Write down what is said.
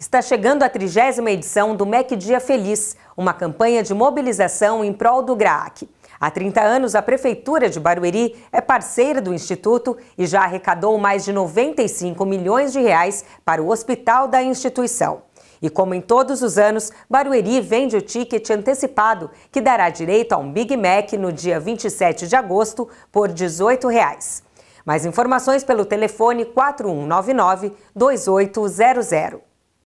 Está chegando a trigésima edição do MEC Dia Feliz, uma campanha de mobilização em prol do GRAAC. Há 30 anos, a Prefeitura de Barueri é parceira do Instituto e já arrecadou mais de 95 milhões de reais para o hospital da instituição. E como em todos os anos, Barueri vende o ticket antecipado, que dará direito a um Big Mac no dia 27 de agosto por R$ 18. Reais. Mais informações pelo telefone 4199 2800.